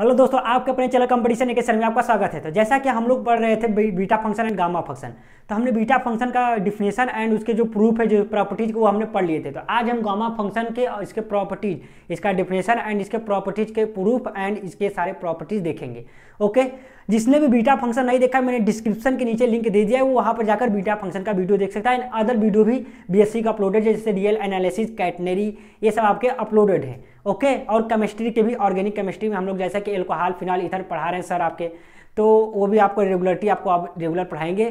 hello दोस्तों आपके अपने चैनल कंपटीशन एक में आपका स्वागत है तो जैसा कि हम लोग पढ़ रहे थे beta function and gamma function तो हमने बीटा फंक्शन का डिफिनेशन एंड उसके जो प्रूफ है जो प्रॉपर्टीज को हमने पढ़ लिए थे तो आज हम गामा फंक्शन के और इसके प्रॉपर्टीज इसका डिफिनेशन एंड इसके प्रॉपर्टीज के प्रूफ एंड इसके सारे प्रॉपर्टीज देखेंगे ओके जिसने भी बीटा फंक्शन नहीं देखा मैंने डिस्क्रिप्शन के नीचे लिंक दे दिया है वो वहाँ पर जाकर बीटा फंक्शन का वीडियो देख सकता है एंड अदर वीडियो भी बी का अपलोडेड है जैसे रियल एनालिसिस कैटनरी ये सब आपके अपलोडेड है ओके और केमिस्ट्री के भी ऑर्गेनिक केमिस्ट्री में हम लोग जैसा कि एल्कोहल फिनाल इधर पढ़ा रहे हैं सर आपके तो वो भी आपको रेगुलरिटी आपको आप रेगुलर पढ़ाएंगे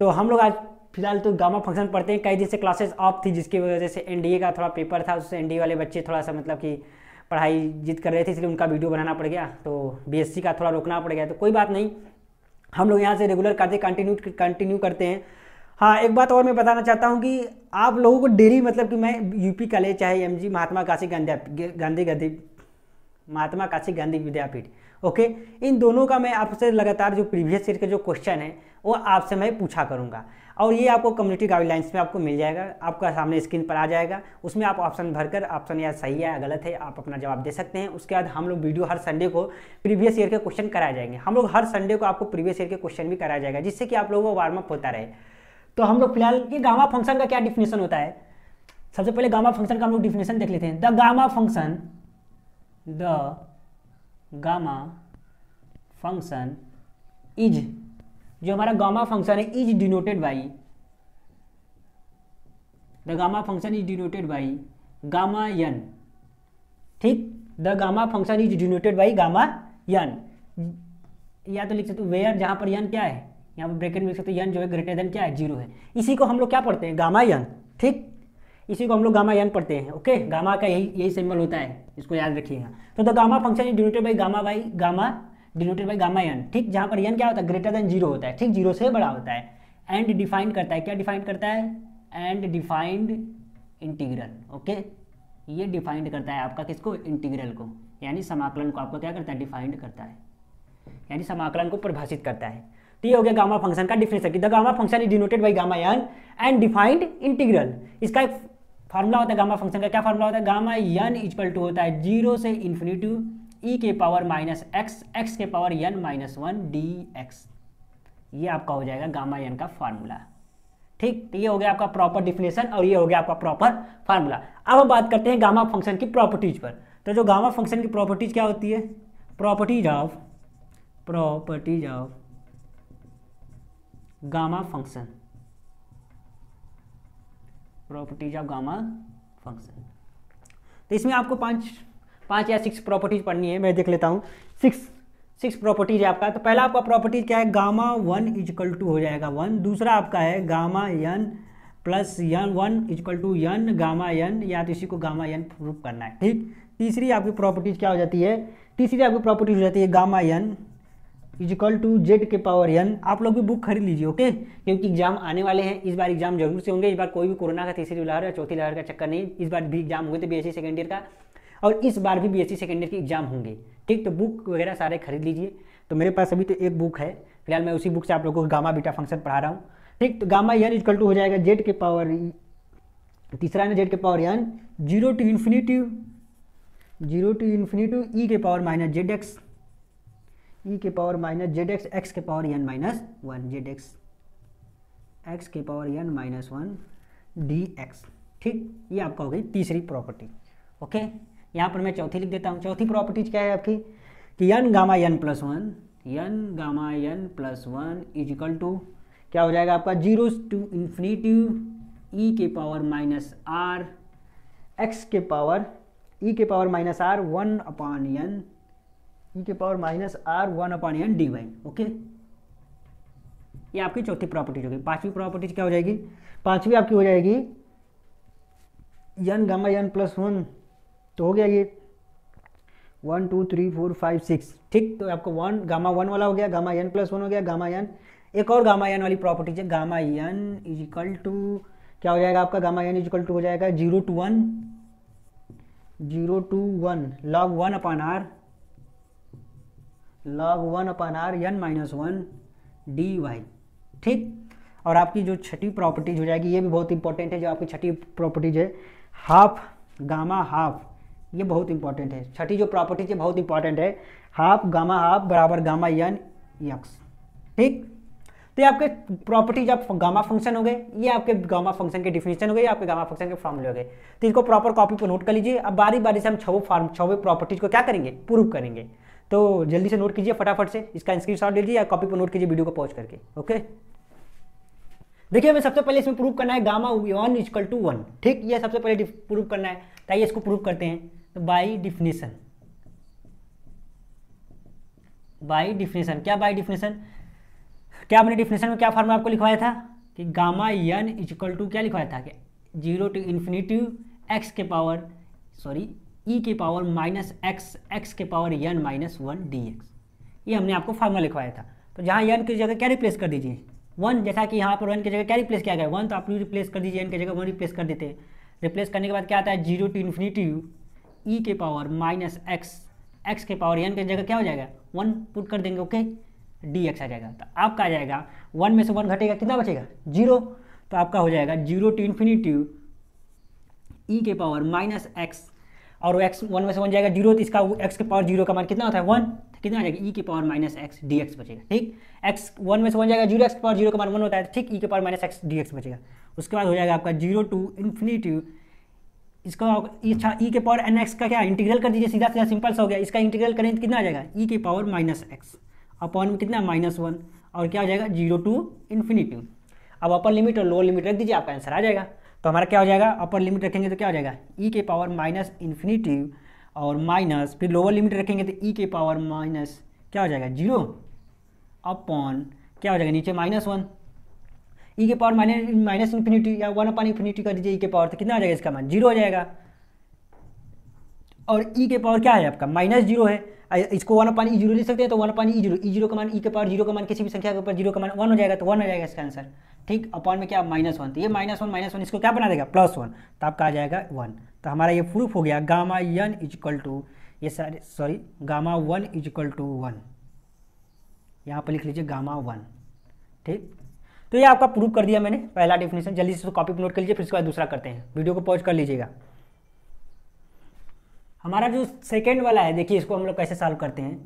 तो हम लोग आज फिलहाल तो गामा फंक्शन पढ़ते हैं कई दिन से क्लासेस ऑफ थी जिसकी वजह से एनडीए का थोड़ा पेपर था उससे एनडीए वाले बच्चे थोड़ा सा मतलब कि पढ़ाई जीत कर रहे थे इसलिए उनका वीडियो बनाना पड़ गया तो बीएससी का थोड़ा रोकना पड़ गया तो कोई बात नहीं हम लोग यहाँ से रेगुलर करते कंटिन्यू कंटिन्यू करते हैं हाँ एक बात और मैं बताना चाहता हूँ कि आप लोगों को डेली मतलब कि मैं यूपी कॉलेज चाहे जी महात्मा काशी गांधी गांधी गांधी महात्मा काशी गांधी विद्यापीठ ओके इन दोनों का मैं आपसे लगातार जो प्रीवियस ईयर के जो क्वेश्चन है वो आपसे मैं पूछा करूँगा और ये आपको कम्युनिटी गाइडलाइंस में आपको मिल जाएगा आपका सामने स्क्रीन पर आ जाएगा उसमें आप ऑप्शन भरकर ऑप्शन या सही है या गलत है आप अपना जवाब दे सकते हैं उसके बाद हम लोग वीडियो हर संडे को प्रीवियस ईयर के क्वेश्चन कराए जाएंगे हम लोग हर संडे को आपको प्रीवियस ईयर के क्वेश्चन भी कराया जाएगा जिससे कि आप लोगों को वार्म अप होता रहे तो हम लोग फिलहाल कि गामा फंक्शन का क्या डिफिनेशन होता है सबसे पहले गामा फंक्शन का हम लोग डिफिनेशन देख लेते हैं the gamma function the gamma function is जो हमारा गामा फंक्शन है is denoted by the gamma function is denoted by gamma n ठीक the gamma function is denoted by gamma n या तो लिख सकते वेयर जहां पर यन क्या है यहाँ पर ब्रेकेट में लिख सकते हैं यन जो है ग्रेटर देन क्या है जीरो है इसी को हम लोग क्या पढ़ते हैं गामा यन ठीक इसी को हम लोग गामा यन पढ़ते हैं ओके गामा का यही यही सिंबल होता है इसको याद रखिएगा तो the gamma function is denoted by gamma by gamma denoted by gamma n ठीक जहाँ पर यन क्या होता है ग्रेटर देन जीरो होता है ठीक जीरो से बड़ा होता है एंड डिफाइन करता है क्या डिफाइन करता है एंड डिफाइंड इंटीग्रल ओके ये डिफाइंड करता है आपका किसको इंटीग्रल को यानी समाकलन को आपको क्या करता है डिफाइंड करता है यानी समाकलन को परिभाषित करता है तो ये हो गया गामा फंक्शन का definition the gamma function is denoted by gamma n and defined integral इसका एक फार्मूला होता है गामा फंक्शन का क्या फार्मूला होता है गामा यन इजक्वल टू होता है जीरो से इन्फिनिटी ई e के पावर माइनस एक्स एक्स के power n minus one d x ये आपका हो जाएगा गामा यन का फार्मूला ठीक तो ये हो गया आपका प्रॉपर डिफिनेशन और ये हो गया आपका प्रॉपर फार्मूला अब हम बात करते हैं गामा फंक्शन की प्रॉपर्टीज पर तो जो गामा फंक्शन की प्रॉपर्टीज क्या होती है properties of properties of gamma function properties of gamma function तो इसमें आपको पांच पांच या सिक्स प्रॉपर्टीज पढ़नी है मैं देख लेता हूं सिक्स सिक्स प्रॉपर्टीज है आपका तो पहला आपका प्रॉपर्टीज क्या है गामा वन इजकल टू हो जाएगा वन दूसरा आपका है gamma n plus n one equal to n gamma n या तो इसी को गामा यन प्रूव करना है ठीक तीसरी आपकी प्रॉपर्टीज क्या हो जाती है तीसरी आपकी प्रॉपर्टीज हो जाती है gamma n equal to z के पावर एन आप लोग भी बुक खरीद लीजिए ओके क्योंकि एग्जाम आने वाले हैं इस बार एग्जाम जरूर से होंगे इस बार कोई भी कोरोना का तीसरी लहर या चौथी लहर का चक्कर नहीं इस बार भी एग्जाम होंगे थे B S C second year का और इस बार भी B S C second year के एग्जाम होंगे ठीक तो बुक वगैरह सारे खरीद लीजिए तो मेरे पास अभी तो एक बुक है फिलहाल मैं उसी बुक से आप लोगों को गामा बीटा फंक्शन पढ़ा रहा हूँ ठीक तो गामा एन इजकल टू हो जाएगा जेड के पावर तीसरा ना जेड के power n zero to infinity zero to infinity e e के power minus z x e e के power minus z x x के power n minus one z x x के power n minus one d x ठीक ये आपका हो गई तीसरी प्रॉपर्टी ओके यहाँ पर मैं चौथी लिख देता हूँ चौथी प्रॉपर्टीज क्या है आपकी कि n gamma n plus one n gamma n plus one equal to क्या हो जाएगा आपका जीरो टू इन्फिनीटिव ई के पावर माइनस आर एक्स के पावर ई e के power minus r one upon n e के power minus r one upon n d y okay ये आपकी चौथी प्रॉपर्टीज हो गई पांचवी प्रॉपर्टीज क्या हो जाएगी पांचवी आपकी हो जाएगी n gamma n plus one तो हो गया ये one two three four five six ठीक तो आपको वन गामा वन वाला हो गया गामा एन प्लस वन हो गया गामा यन एक और गामा यन वाली प्रॉपर्टीज है gamma n is equal to क्या हो जाएगा आपका gamma n is equal to हो जाएगा zero to one zero to one log one upon r log one upon r n minus one d y ठीक और आपकी जो छठी प्रॉपर्टीज हो जाएगी ये भी बहुत इंपॉर्टेंट है जो आपकी छठी प्रॉपर्टीज है हाफ गामा हाफ ये बहुत इंपॉर्टेंट है छठी जो प्रॉपर्टीज है बहुत इंपॉर्टेंट है हाफ गामा हाफ बराबर गामा यन यक्स ठीक तो ये आपके प्रॉपर्टीज आप गामा फंक्शन हो गए ये आपके गामा फंक्शन के डिफिनेशन हो गए आपके गामा फंक्शन के फॉर्मूले हो गए तो इसको प्रॉपर कॉपी पर नोट कर लीजिए अब बारी बारी से हम छवे फॉर्म छवे प्रॉपर्टीज को क्या करेंगे प्रूव करेंगे तो जल्दी से नोट कीजिए फटाफट से इसका स्क्रीन लीजिए या कॉपी पर नोट कीजिए वीडियो को पॉज करके ओके देखिए हमें सबसे पहले इसमें प्रूव करना है gamma one equal to one ठीक ये सबसे पहले प्रूव करना है ताइए इसको प्रूव करते हैं तो बाई डिफिनेशन बाई डिफिनेशन क्या बाई डिफिनेशन क्या आपने डिफिनेशन में क्या फॉर्मूला आपको लिखवाया था कि गामा यन इजकल टू क्या लिखवाया था कि जीरो टू इन्फिनिटिव एक्स के पावर सॉरी ई e के पावर माइनस एक्स एक्स के power n minus one d x ये हमने आपको फार्मूला लिखवाया था तो जहाँ यन की जगह क्या रिप्लेस कर दीजिए वन जैसा कि यहाँ पर वन की जगह क्या रिप्लेस किया गया वन तो आप रिप्लेस कर दीजिए एन की जगह वन रिप्लेस कर देते हैं रिप्लेस करने के बाद क्या आता है zero to infinity u e के पावर माइनस एक्स एक्स के पावर एन की जगह क्या हो जाएगा वन पुट कर देंगे ओके डी एक्स आ जाएगा तो आपका आ जाएगा वन में से वन घटेगा कितना बचेगा जीरो तो आपका हो जाएगा जीरो टू इन्फिनिटी ई के पावर माइनस एक्स और वो एक्स वन में से वन जाएगा जीरो तो इसका एक्स के पावर जीरो का मान कितना होता है वन तो कितना आ जाएगा ई के power minus x d x बचेगा ठीक एक्स वन में से वन जाएगा जीरो एक्स पावर जीरो का मान वन होता है ठीक ई के power minus x d x बचेगा उसके बाद हो जाएगा आपका जीरो टू इन्फिनिटी इसका अच्छा ई e के पावर एन एक्स का क्या इंटीग्रल कर दीजिए सीधा सीधा सिंपल सा हो गया इसका इंटीग्रल करें तो कितना आ जाएगा ई e के पावर माइनस एक्स अपॉन में कितना माइनस वन और क्या हो जाएगा जीरो टू इन्फिनिटी अब अपर लिमिट और लोअर लिमिट रख दीजिए आपका आंसर आ जाएगा तो हमारा क्या हो जाएगा अपर लिमिट रखेंगे तो क्या हो जाएगा ई e के पावर माइनस इन्फिनीटिव और माइनस फिर लोअर लिमिट रखेंगे तो ई e के पावर माइनस क्या हो जाएगा जीरो अपॉन क्या हो जाएगा नीचे माइनस वन ई के पावर माइनस माइनस इन्फिनिटी या वन अपॉन इन्फिनिटी कर दीजिए ई e के पावर तो कितना हो जाएगा इसका मान जीरो हो जाएगा और ई के पावर क्या है आपका माइनस जीरो है इसको वन अपान ई जीरो लिख सकते हैं तो one upon e zero e zero का मान ई के पावर जीरो का मान किसी भी संख्या के ऊपर जीरो का मान वन हो जाएगा तो वन हो जाएगा इसका आंसर ठीक अपॉन में क्या माइनस वन तो ये माइनस वन माइनस वन इसको क्या बना देगा प्लस वन तो आपका आ जाएगा वन तो हमारा ये प्रूफ हो गया गामा यन इक्वल टू ये सारे sorry gamma one equal to one यहाँ पर लिख लीजिए गामा वन ठीक तो ये आपका प्रूफ कर दिया मैंने पहला डेफिनेशन जल्दी से कॉपी नोट कर लीजिए फिर उसके बाद दूसरा करते हैं वीडियो को पॉज कर लीजिएगा हमारा जो सेकेंड वाला है देखिए इसको हम लोग कैसे सॉल्व करते हैं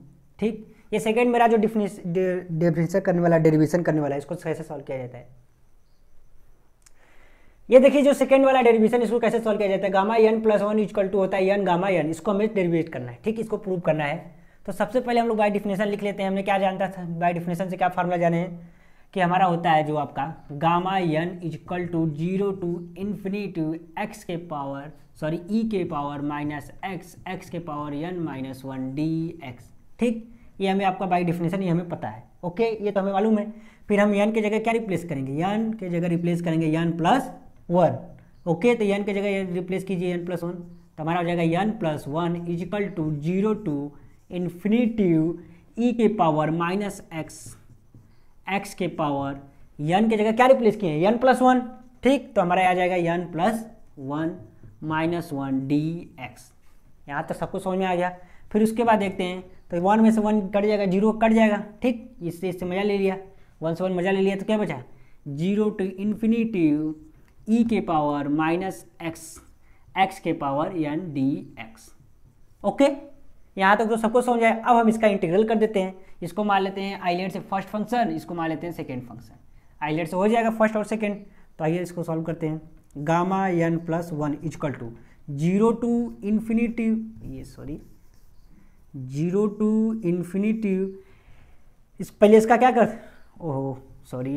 ठीक ये सेकेंड मेरा जो डिफिनेशन करने वाला डेरिवेशन करने वाला है इसको कैसे सॉल्व किया जाता है ये देखिए जो सेकेंड वाला डेरिवेशन इसको कैसे सॉल्व किया जाता है gamma n plus one equal to होता है एन गामा एन इसको हमें डेरिवेट करना है ठीक इसको प्रूव करना है तो सबसे पहले हम लोग बाई डिफिनेशन लिख लेते हैं हमने क्या जानता था बाय डिफिनेशन से क्या फॉर्मूला जाने हैं कि हमारा होता है जो आपका gamma n equal to zero to infinity to x के पावर सॉरी ई e के पावर माइनस एक्स एक्स के power n minus one d x ठीक ये हमें आपका बाई डिफिनेशन ये हमें पता है ओके ये तो हमें मालूम है फिर हम यन के जगह क्या रिप्लेस करेंगे यन के जगह रिप्लेस करेंगे यन प्लस वन ओके तो यन के जगह रिप्लेस कीजिए एन प्लस वन तो हमारा हो जाएगा n plus one equal to zero to infinitive e के पावर माइनस एक्स एक्स के पावर यन के जगह क्या रिप्लेस किए यन प्लस वन ठीक तो हमारा आ जाएगा n plus one minus one d x यहाँ तक तो सब कुछ समझ में आ गया फिर उसके बाद देखते हैं तो वन में से वन कट जाएगा जीरो कट जाएगा ठीक इससे इससे मज़ा ले लिया वन से वन मज़ा ले लिया तो क्या बचा जीरो टू इन्फिनीटिव ई के पावर माइनस एक्स एक्स के power n d x okay यहाँ तक तो सबको समझ आए अब हम इसका इंटीग्रल कर देते हैं इसको मान लेते हैं आईलेट से फर्स्ट फंक्शन इसको मान लेते हैं सेकेंड फंक्शन आईलेट से हो जाएगा फर्स्ट और सेकेंड तो आइए इसको सॉल्व करते हैं gamma n plus one equal to zero to infinity ये सॉरी जीरो टू इन्फिनिटी इस पहले इसका क्या कर ओहो सॉरी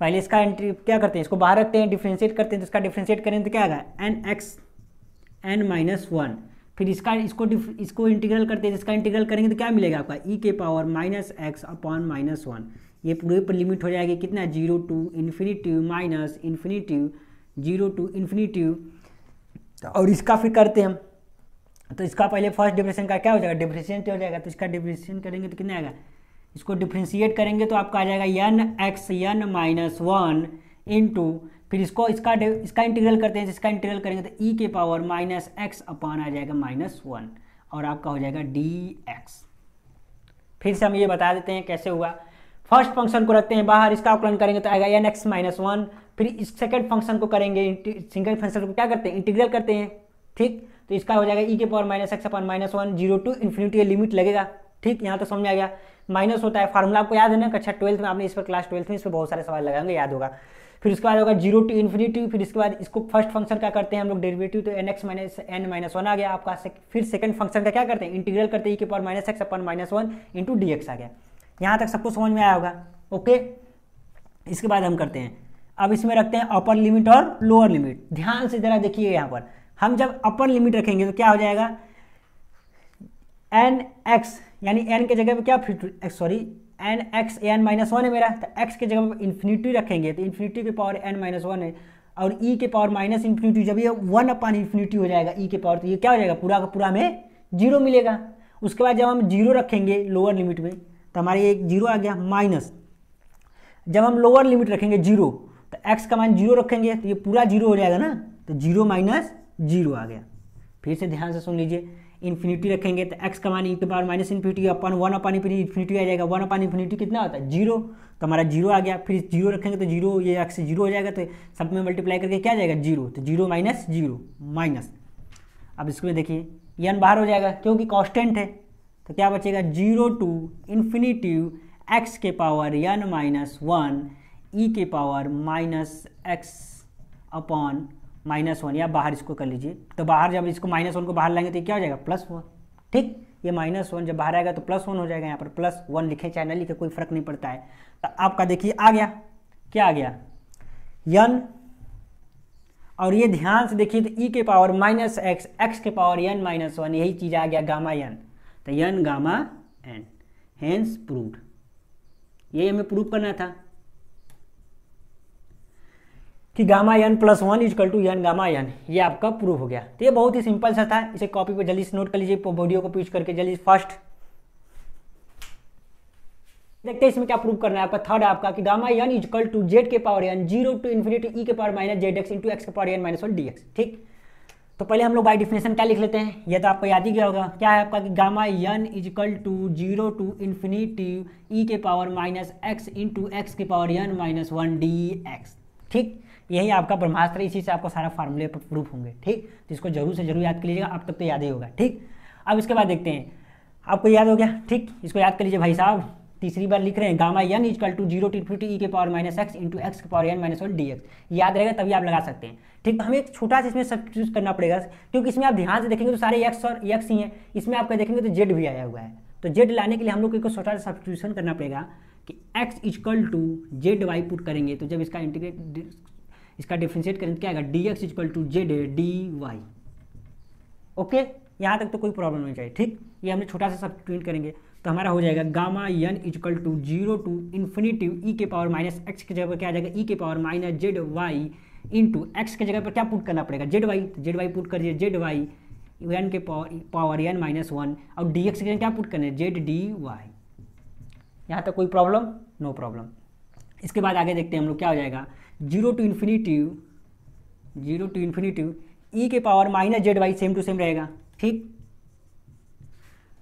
पहले इसका एंट्री क्या करते हैं इसको बाहर रखते हैं डिफ्रेंशिएट करते हैं तो इसका डिफ्रेंशिएट करें तो क्या आएगा n x n minus one फिर इसका इसको इसको इंटीग्रल करते हैं इसका इंटीग्रल करेंगे तो क्या मिलेगा आपका ई e के power minus x upon minus one ये पूरे पर लिमिट हो जाएगी कितना zero to infinity minus infinity zero to infinity और इसका फिर करते हम तो इसका पहले फर्स्ट डिप्रेशन का क्या हो जाएगा डिफ्रेंशिएट हो जाएगा तो इसका डिफ्रेंशिएट करेंगे तो कितना आएगा इसको डिफ्रेंशिएट करेंगे तो आपका आ जाएगा n x n minus one into फिर इसको इसका इसका इंटीग्रल करते हैं इसका इंटीग्रल करेंगे तो ई e के पावर माइनस एक्स अपॉन आ जाएगा माइनस वन और आपका हो जाएगा डी एक्स फिर से हम ये बता देते हैं कैसे हुआ फर्स्ट फंक्शन को रखते हैं बाहर इसका आकलन करेंगे तो आएगा एन एक्स माइनस वन फिर इस सेकेंड फंक्शन को करेंगे सिंगल फंक्शन को क्या करते हैं इंटीग्रल करते हैं ठीक तो इसका हो जाएगा ई के power minus x upon minus one zero to infinity limit लगेगा ठीक यहाँ तो समझ आ गया माइनस होता है फार्मूला आपको याद है ना कक्षा ट्वेल्थ में आपने इस पर क्लास ट्वेल्थ में इस पर बहुत सारे सवाल लगाएंगे याद होगा फिर उसके बाद होगा जीरो टू इन्फिनिटी फिर इसके बाद इसको फर्स्ट फंक्शन का करते हैं हम लोग डेरिवेटिव तो n x minus n minus one आ गया आपका से, फिर सेकंड फंक्शन का क्या करते हैं इंटीग्रल करते हैं ई के power minus x upon minus one into d x आ गया यहाँ तक सबको समझ में आया होगा ओके इसके बाद हम करते हैं अब इसमें रखते हैं अपर लिमिट और लोअर लिमिट ध्यान से जरा देखिए यहाँ पर हम जब अपर लिमिट रखेंगे तो क्या हो जाएगा एन एक्स यानी एन के जगह पे क्या sorry n x n minus one है मेरा तो एक्स के जगह पर इन्फिनिटी रखेंगे तो इन्फिनिटी के पावर एन माइनस वन है और ई e के पावर माइनस इन्फिनिटी जब ये वन अपन इन्फिनिटी हो जाएगा ई e के पावर तो ये क्या हो जाएगा पूरा का पूरा हमें जीरो मिलेगा उसके बाद जब हम जीरो रखेंगे लोअर लिमिट में तो हमारे एक जीरो आ गया माइनस जब हम लोअर लिमिट रखेंगे जीरो तो x का मान जीरो रखेंगे तो ये पूरा जीरो हो जाएगा ना तो जीरो माइनस जीरो आ गया फिर से ध्यान से सुन लीजिए इन्फिनिटी रखेंगे तो x का मान e power minus infinity upon one upon infinity आ जाएगा वन अपन इन्फिनिटी कितना होता है जीरो तो हमारा जीरो आ गया फिर जीरो रखेंगे तो जीरो ये x जीरो हो जाएगा तो सब में मल्टीप्लाई करके क्या जाएगा जीरो तो जीरो माइनस जीरो माइनस अब इसको देखिए यन बाहर हो जाएगा क्योंकि कॉन्स्टेंट है तो क्या बचेगा जीरो टू इन्फिनिटिव एक्स के power n minus one e e के power minus x upon minus one या बाहर इसको कर लीजिए तो बाहर जब इसको माइनस वन को बाहर लाएंगे तो क्या हो जाएगा प्लस वन ठीक ये माइनस वन जब बाहर आएगा तो प्लस वन हो जाएगा यहाँ पर प्लस वन लिखे चाहे ना लिखे कोई फर्क नहीं पड़ता है तो आपका देखिए आ गया क्या आ गया यन और ये ध्यान से देखिए तो ई e के पावर माइनस एक्स एक्स के पावर यन माइनस वन यही चीज़ आ गया गामा यन तो n gamma n hence proved यही हमें प्रूव करना था कि gamma n plus one equal to n gamma n ये आपका प्रूफ हो गया तो ये बहुत ही सिंपल सा था इसे कॉपी पर जल्दी से नोट कर लीजिए वीडियो को यूज करके जल्दी फर्स्ट देखते हैं इसमें क्या प्रूफ करना है आपका थर्ड है आपका कि gamma n equal to z के power n zero to infinity e के power minus z x into x के power n minus one d x ठीक तो पहले हम लोग बाई डिफिनेशन क्या लिख लेते हैं यह तो आपको याद ही गया होगा क्या है आपका कि gamma n equal to zero to infinity e के power minus x into x के power n minus one d x ठीक यही आपका ब्रह्मास्त्र इसी से आपको सारा फार्मूले पर प्रूफ होंगे ठीक तो इसको जरूर से जरूर याद कर लीजिएगा अब तक तो याद ही होगा ठीक अब इसके बाद देखते हैं आपको याद हो गया ठीक इसको याद कर लीजिए भाई साहब तीसरी बार लिख रहे हैं gamma n equal to zero to fifty e e के power minus x into x के power n minus one d x याद रहेगा तभी आप लगा सकते हैं ठीक हमें एक छोटा सा इसमें सब चूज करना पड़ेगा क्योंकि इसमें आप ध्यान से देखेंगे तो सारे एक्स और एक्स ही हैं इसमें आपका देखेंगे तो जेड भी आया हुआ है तो जेड लाने के लिए हम लोग को छोटा सा सब्सिट्यूशन करना पड़ेगा कि x equal to z y put करेंगे तो जब इसका इंटीग्रेट इसका डिफ्रेंशिएट करें तो क्या आएगा d x equal to z d y okay यहाँ तक तो कोई प्रॉब्लम नहीं चाहिए ठीक ये हमने छोटा सा सब्सिट्यूट करेंगे तो हमारा हो जाएगा gamma n equal to zero to infinitive e के पावर माइनस एक्स की जगह पर क्या आ जाएगा ई e के power minus z y into x की जगह पर क्या पुट करना पड़ेगा जेड वाई तो जेड वाई पुट करिए जेड वाई एन के power power n minus one और डी एक्स के क्या पुट करना है जेड डी वाई यहाँ तक कोई प्रॉब्लम नो प्रॉब्लम इसके बाद आगे देखते हैं हम लोग क्या हो जाएगा zero to infinity zero to infinity e e के power minus z y same to same रहेगा ठीक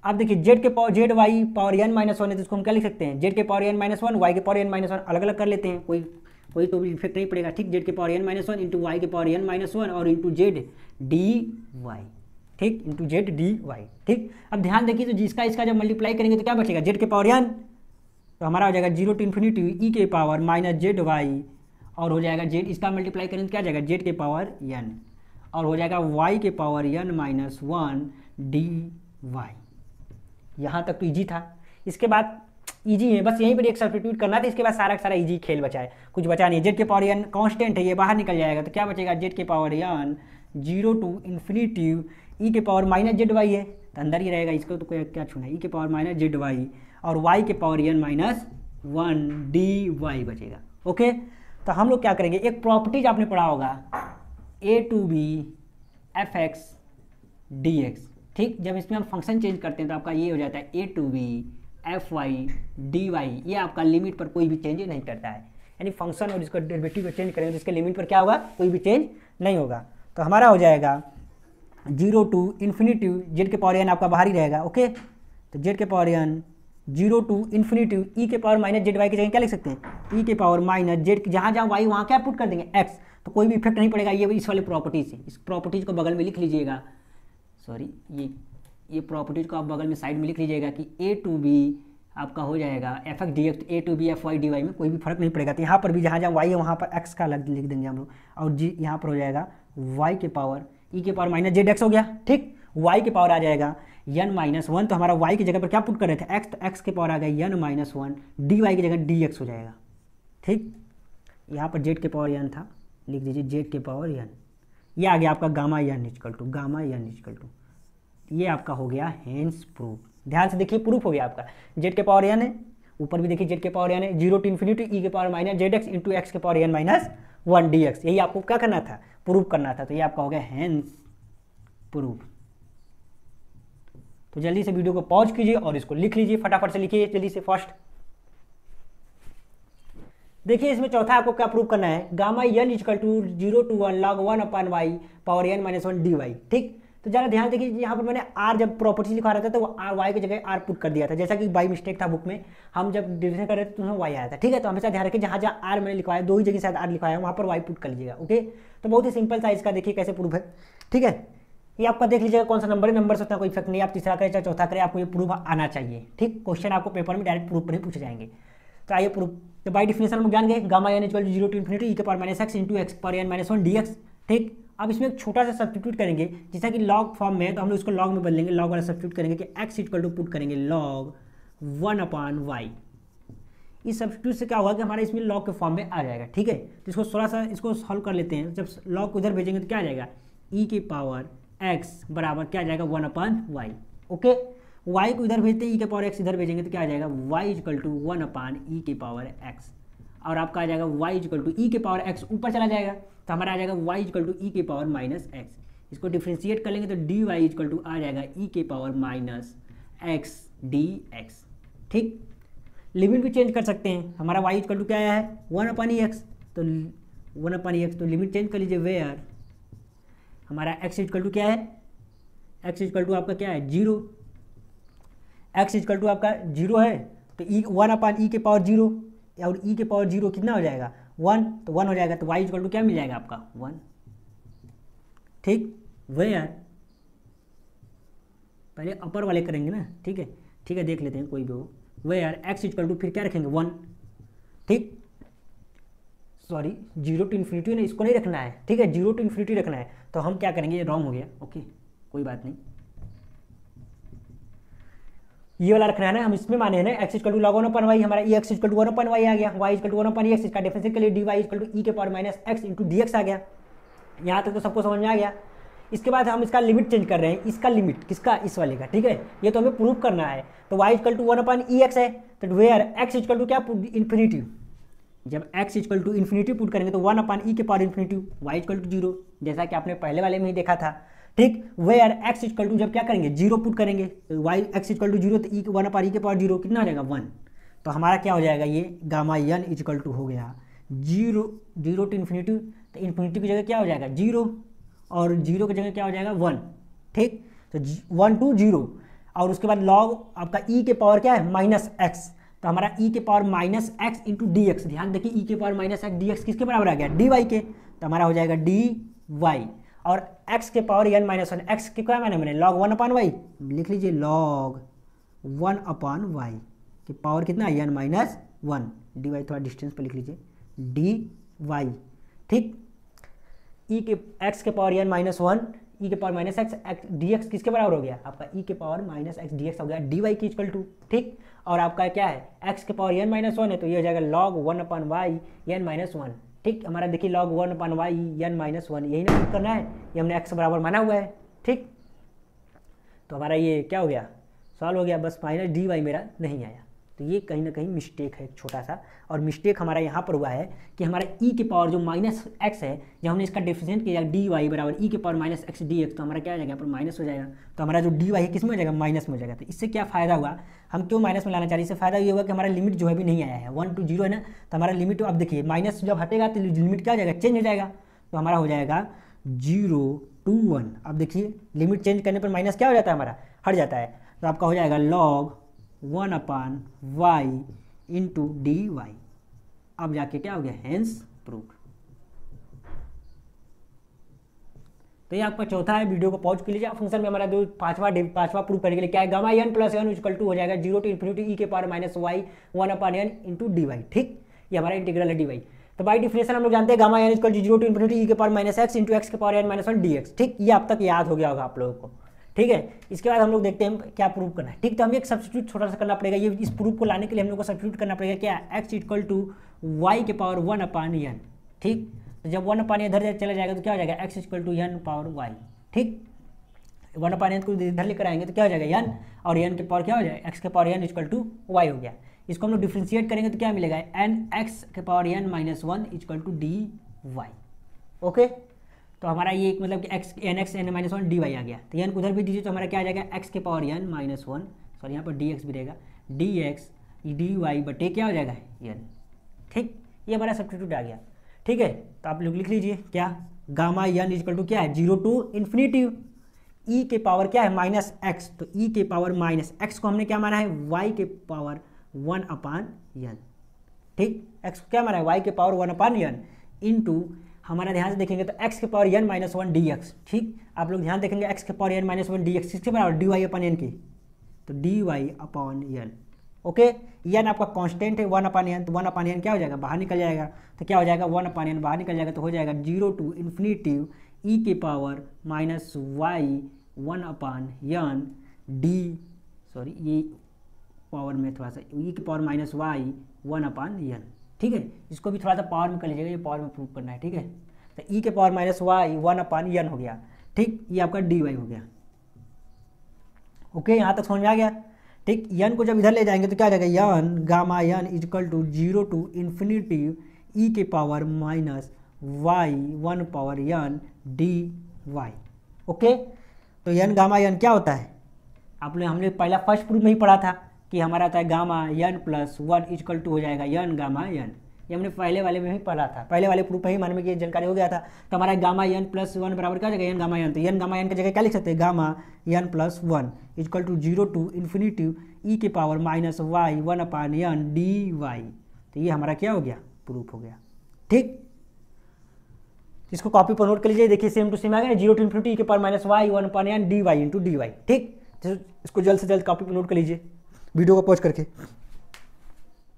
अब देखिए जेड के power z y power n minus one है तो इसको हम क्या लिख सकते हैं जेड के power n minus one y के पावर एन माइनस वन अलग अलग कर लेते हैं कोई कोई तो भी इफेक्ट नहीं पड़ेगा ठीक जेड के power n minus one into y के पावर एन माइनस वन और इंटू जेड डी वाई ठीक इंटू जेड डी वाई ठीक अब ध्यान देखिए तो जिसका इसका जब मल्टीप्लाई करेंगे तो क्या बचेगा जेड के पावर एन तो हमारा हो जाएगा zero to infinity e e के पावर माइनस जेड वाई और हो जाएगा जेड इसका मल्टीप्लाई करेंगे तो क्या जाएगा जेड के पावर एन और हो जाएगा वाई के power n minus one d y यहाँ तक तो ईजी था इसके बाद ईजी है बस यहीं पर एक सब्सिट्यूट करना था इसके बाद सारा सारा ईजी खेल बचा है कुछ बचा नहीं जेड के पावर एन कॉन्स्टेंट है ये बाहर निकल जाएगा तो क्या बचेगा जेड के power n zero to infinitive e के पावर माइनस जेड वाई है तो अंदर ही रहेगा इसको तो कोई क्या छूना ई e के पावर माइनस जेड वाई और वाई के power n minus one d y बचेगा ओके तो हम लोग क्या करेंगे एक प्रॉपर्टीज आपने पढ़ा होगा a to b f x d x ठीक जब इसमें हम फंक्शन चेंज करते हैं तो आपका ये हो जाता है a to b f y d y ये आपका लिमिट पर कोई भी चेंज नहीं करता है यानी फंक्शन और इसका डेरिवेटिव को चेंज करेंगे तो इसके लिमिट पर क्या होगा कोई भी चेंज नहीं होगा तो हमारा हो जाएगा जीरो टू इन्फिनिटिव जेड के पावर एन आपका बाहर ही रहेगा ओके तो जेड के power n zero to infinity e के पावर माइनस जेड वाई की जगह क्या लिख सकते हैं ई के पावर माइनस जेड जहाँ जहाँ वाई वहाँ क्या पुट कर देंगे एक्स तो कोई भी इफेक्ट नहीं पड़ेगा ये इस वाले प्रॉपर्टीज से इस प्रॉपर्टीज को बगल में लिख लीजिएगा सॉरी ये ये प्रॉपर्टीज को आप बगल में साइड में लिख लीजिएगा कि ए टू बी आपका हो जाएगा f x d x a to b f y d y में कोई भी फर्क नहीं पड़ेगा तो यहाँ पर भी जहाँ जहाँ वाई है वहाँ पर एक्स का अलग लिख देंगे हम लोग और जी यहाँ पर हो जाएगा वाई के पावर ई e के पावर माइनस जेड एक्स हो गया ठीक वाई के पावर आ जाएगा यन माइनस वन तो हमारा वाई की जगह पर क्या पुट कर रहे थे एक्स तो एक्स के पावर आ गया n minus one d y की जगह डी एक्स हो जाएगा ठीक यहाँ पर जेड के पावर यन था लिख दीजिए जेड के पावर यन ये आ गया आपका gamma n equal to gamma n equal to ये आपका हो गया हैंस प्रूफ ध्यान से देखिए प्रूफ हो गया आपका जेड के पावर यन है ऊपर भी देखिए जेड के पावर एन है जीरो टू इन्फिनिटी ई के power minus z x into x के power n minus one d x यही आपको क्या करना था प्रूफ करना था तो ये आपका हो गया हैंस प्रूफ तो जल्दी से वीडियो को पॉज कीजिए और इसको लिख लीजिए फटाफट से लिखिए जल्दी से फर्स्ट देखिए इसमें चौथा आपको क्या प्रूव करना है gamma l equal to zero to one log one upon y power n minus one d y ठीक तो ज़रा ध्यान देखिए यहाँ पर मैंने आर जब प्रॉपर्टी लिखा रहा था तो वो आर वाई की जगह आर पुट कर दिया था जैसा कि बाई मिस्टेक था बुक में हम जब डिविजन कर रहे थे तो उसमें वाई आया था ठीक है तो हमेशा ध्यान रखें जहाँ जहाँ आर मैंने लिखवाया दो ही जगह शायद आर लिखवाया वहाँ पर वाई पुट कर लीजिएगा ओके तो बहुत ही सिंपल साइज का देखिए कैसे प्रूफ है ठीक है ये आपका देख लीजिएगा कौन सा नंबर है नंबर से उतना कोई इफेक्ट नहीं आप तीसरा करें चाहे चौथा करें आपको ये प्रूफ आना चाहिए ठीक क्वेश्चन आपको पेपर में डायरेक्ट प्रूफ पर ही पूछे जाएंगे तो आइए प्रूफ तो बाई डिफिनेशन हम जान गए gamma n equal zero to infinity e के power minus x into x पर n minus one d x ठीक अब इसमें एक छोटा सा सब्सिट्यूट करेंगे जैसा कि लॉग फॉर्म में है तो हम लोग इसको लॉग में बदलेंगे लॉग वाला सब्सिट्यूट करेंगे कि एक्स इक्वल टू पुट करेंगे लॉग वन अपॉन वाई इस सब्सिट्यूट से क्या होगा कि हमारा इसमें लॉग के फॉर्म में आ जाएगा ठीक है तो इसको थोड़ा सा इसको सॉल्व कर लेते हैं जब लॉग को इधर भेजेंगे तो क्या आ जाएगा ई e पावर एक्स बराबर क्या आ जाएगा one upon y okay y को इधर भेजते हैं ई e के पावर एक्स इधर भेजेंगे तो क्या आ जाएगा y equal to one upon e के पावर एक्स और आपका आ जाएगा वाई इजकल टू ई के पावर एक्स ऊपर चला जाएगा तो हमारा आ जाएगा वाई इजकल टू ई के पावर माइनस एक्स इसको डिफ्रेंशिएट कर लेंगे तो डी वाई इजकल टू आ जाएगा ई e के power minus x d x ठीक लिमिट भी चेंज कर सकते हैं हमारा वाई इजकल टू क्या आया है वन अपान ई एक्स तो वन अपान ई एक्स तो लिमिट चेंज कर लीजिए वेयर हमारा एक्स इजकल टू क्या है एक्स इजकल टू आपका क्या है जीरो एक्स इजकल टू आपका जीरो है तो ई वन अपान ई के पावर जीरो और ई e के पावर जीरो कितना हो जाएगा वन तो वन हो जाएगा तो वाई इजकल टू क्या मिल जाएगा आपका वन ठीक वही यार पहले अपर वाले करेंगे ना ठीक है ठीक है देख लेते हैं कोई भी हो वह यार एक्स इजकल टू फिर क्या रखेंगे वन ठीक सॉरी जीरो टू इन्फिनिटी ना इसको नहीं रखना है ठीक है जीरो टू इन्फिनिटी रखना है तो हम क्या करेंगे ये रॉन्ग हो गया ओके कोई बात नहीं ये वाला रखना है ना हम इसमें माने हैं ना x equal to log one upon y हमारा e x equal to one upon y आ गया y equal to one upon x इसका डिफरेंस के लिए d y equal to e के power minus x into d x आ गया यहाँ तक तो सबको समझ में आ गया इसके बाद हम इसका लिमिट चेंज कर रहे हैं इसका लिमिट किसका इस वाले का ठीक है ये तो हमें प्रूव करना है तो y equal to one upon e x है तो वेयर एक्स इक्वल टू क्या इन्फिनिटी जब x equal to infinity put करेंगे तो वन अपान ई के power infinity y equal to zero जैसा कि आपने पहले वाले में ही देखा था ठीक वे यार एक्स इजकल टू जब क्या करेंगे जीरो पुट करेंगे तो y x equal to zero तो ई वन अपान ई के पावर जीरो कितना आ जाएगा वन तो हमारा क्या हो जाएगा ये गामा यन इजकल टू हो गया जीरो जीरो टू इन्फिनिटी तो इन्फिनिटी की जगह क्या हो जाएगा जीरो और जीरो की जगह क्या हो जाएगा वन ठीक तो वन टू जीरो और उसके बाद लॉग आपका ई e के पावर क्या है माइनस एक्स तो हमारा ई e के power minus x into d x ध्यान देखिए ई e के power minus x d x किसके बराबर आ गया डी वाई के तो हमारा हो जाएगा डी वाई और एक्स के power n minus one x के क्या मैंने मैंने लॉग वन अपॉन वाई लिख लीजिए लॉग वन अपॉन वाई के पावर कितना n minus one d y थोड़ा डिस्टेंस पर लिख लीजिए डी वाई ठीक ई के एक्स के power n minus one e के power minus x x d x किसके बराबर हो गया आपका ई e के power minus x d x हो गया डी वाई की इक्वल टू ठीक और आपका क्या है एक्स के पावर एन माइनस वन है तो ये हो जाएगा log one upon y n minus one ठीक हमारा देखिए log one upon y n minus one यही ना करना है ये हमने एक्स बराबर माना हुआ है ठीक तो हमारा ये क्या हो गया सॉल्व हो गया बस माइनस डी वाई मेरा नहीं आया तो ये कहीं ना कहीं मिस्टेक है एक छोटा सा और मिस्टेक हमारा यहाँ पर हुआ है कि हमारा ई e के पावर जो माइनस एक्स है जब हमने इसका डिफिशेंट किया डी वाई बराबर ई के power minus x d x तो हमारा क्या हो जाएगा यहाँ पर माइनस हो जाएगा तो हमारा जो डी वाई है किस में हो जाएगा माइनस में हो जाएगा तो इससे क्या फायदा हुआ हम क्यों माइनस में लाना चाह रहे इससे फायदा ये हुआ कि हमारा लिमिट जो है भी नहीं आया है वन टू जीरो है ना तो हमारा लिमिट अब देखिए माइनस जब हटेगा तो लिमिट क्या हो जाएगा चेंज हो जाएगा तो हमारा हो जाएगा जीरो टू वन अब देखिए लिमिट चेंज करने पर माइनस क्या हो जाता है हमारा हट जाता है तो आपका हो जाएगा log one upon y into d y अब जाके क्या हो गया हेंस प्रूफ तो ये आपका चौथा है वीडियो को पॉज कर लीजिए फंक्शन में हमारा जो पांचवा पांचवा प्रूफ करने के लिए क्या है gamma n plus n equal to हो जाएगा zero to infinity e e के power minus y one upon n into d y ठीक ये हमारा इंटीग्रल है डी वाई तो बाई डिफिनेशन हम लोग जानते हैं gamma n equal zero to infinity e e के power minus x into x के power n minus one d x ठीक ये अब तक याद हो गया होगा आप लोगों को ठीक है इसके बाद हम लोग देखते हैं क्या प्रूफ करना है ठीक तो हमें एक सब्सिट्यूट छोटा सा करना पड़ेगा ये इस प्रूफ को लाने के लिए हम लोग को सब्सिट्यूट करना पड़ेगा क्या एक्स इक्वल टू वाई के पावर वन अपान एन ठीक तो जब वन अपान इधर चला जाएगा तो क्या हो जाएगा x equal to n power y ठीक वन अपान एन को इधर लेकर आएंगे तो क्या हो जाएगा एन और एन के पावर क्या हो जाएगा एक्स के power n equal to y हो गया इसको हम लोग डिफ्रेंशिएट करेंगे तो क्या मिलेगा एन एक्स के power n minus one equal to d y okay तो हमारा ये एक मतलब कि x n x n minus one d y आ गया तो एन उधर भी दीजिए तो हमारा क्या आ जाएगा एक्स के power n minus one sorry यहाँ पर डी एक्स भी रहेगा डी एक्स डी वाई बटे क्या हो जाएगा एन ठीक ये हमारा सब्सिट्यूट आ गया ठीक है तो आप लोग लिख लीजिए क्या गामा एन इजकल टू क्या है जीरो टू इन्फिनिटिव ई के पावर क्या है माइनस एक्स तो ई e के पावर माइनस एक्स को हमने क्या माना है वाई के पावर वन अपान यन ठीक एक्स को क्या माना है वाई के power one upon n into हमारा ध्यान से देखेंगे तो एक्स के power n minus one d x ठीक आप लोग ध्यान देखेंगे एक्स के power n minus one d x किसके बराबर डी वाई अपन एन की तो d y upon n okay n आपका कांस्टेंट है वन अपान एन तो वन अपान एन क्या हो जाएगा बाहर निकल जाएगा तो क्या हो जाएगा वन अपान एन बाहर निकल जाएगा तो हो जाएगा जीरो टू इन्फिनिटिव ई के power minus y one upon n d sorry ये पावर में थोड़ा सा ई के power minus y one upon n ठीक है इसको भी थोड़ा सा पावर में कर लीजिएगा ये पावर में प्रूव करना है ठीक है तो ई e के power minus y one upon n हो गया ठीक ये आपका डी वाई हो गया ओके यहाँ तक समझ में आ गया ठीक यन को जब इधर ले जाएंगे तो क्या आ जाएगा n gamma n equal to zero to infinity e के power minus y one power n d y okay तो यन गामा यन क्या होता है आपने हमने पहला फर्स्ट प्रूफ में ही पढ़ा था कि हमारा आता है gamma n plus one equal to हो जाएगा यन गामा यन ये हमने पहले वाले में भी पढ़ा था पहले वाले प्रूफ ही में ये जानकारी हो गया था तो हमारा गामा यन प्लस वन बराबर क्या जाएगा यन गामा यन तो यन गामा यन की जगह क्या लिख सकते हैं gamma n plus one equal to zero to infinitive e के power minus y one upon n d y तो ये हमारा क्या हो गया प्रूफ हो गया ठीक इसको कॉपी पर नोट कर लीजिए देखिए सेम टू सेम आ गया जीरो टू इन्फिनिटी के power minus y one upon n d y into d y ठीक तो इसको जल्द से जल्द कॉपी पर नोट कर लीजिए वीडियो को पॉज करके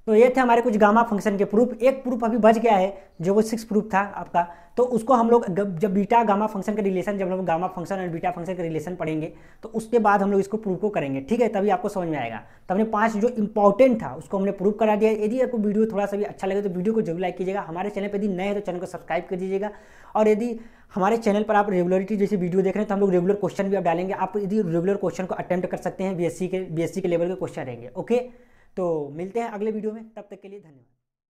तो ये थे हमारे कुछ गामा फंक्शन के प्रूफ एक प्रूफ अभी बच गया है जो वो सिक्स प्रूफ था आपका तो उसको हम लोग जब बीटा गामा फंक्शन का रिलेशन जब हम लोग गामा फंक्शन और बीटा फंक्शन का रिलेशन पढ़ेंगे तो उसके बाद हम लोग इसको प्रूफ को करेंगे ठीक है तभी आपको समझ में आएगा तो हमने पांच जो इंपॉर्टेंट था उसको हमने प्रूफ करा दिया यदि आपको वीडियो थोड़ा सा भी अच्छा लगे तो वीडियो को जरूर लाइक कीजिएगा हमारे चैनल पर यदि नए हैं तो चैनल को सब्सक्राइब कर दीजिएगा और यदि हमारे चैनल पर आप रेगुलरिटी जैसे वीडियो देख रहे हैं तो हम लोग रेगुलर क्वेश्चन भी आप डालेंगे आप यदि रेगुलर क्वेश्चन को अटेम्प्ट कर सकते हैं बीएससी के बीएससी के लेवल के क्वेश्चन रहेंगे ओके तो मिलते हैं अगले वीडियो में तब तक के लिए धन्यवाद